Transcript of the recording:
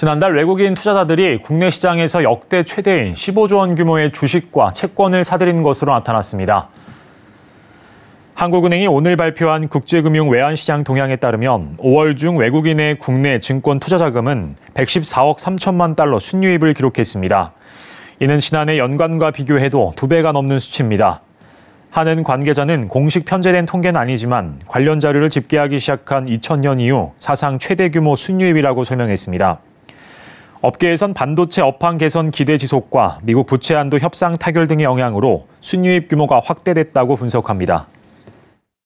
지난달 외국인 투자자들이 국내 시장에서 역대 최대인 15조 원 규모의 주식과 채권을 사들인 것으로 나타났습니다. 한국은행이 오늘 발표한 국제금융 외환시장 동향에 따르면 5월 중 외국인의 국내 증권 투자 자금은 114억 3천만 달러 순유입을 기록했습니다. 이는 지난해 연간과 비교해도 두 배가 넘는 수치입니다. 한은 관계자는 공식 편제된 통계는 아니지만 관련 자료를 집계하기 시작한 2000년 이후 사상 최대 규모 순유입이라고 설명했습니다. 업계에선 반도체 업황 개선 기대 지속과 미국 부채 한도 협상 타결 등의 영향으로 순유입 규모가 확대됐다고 분석합니다.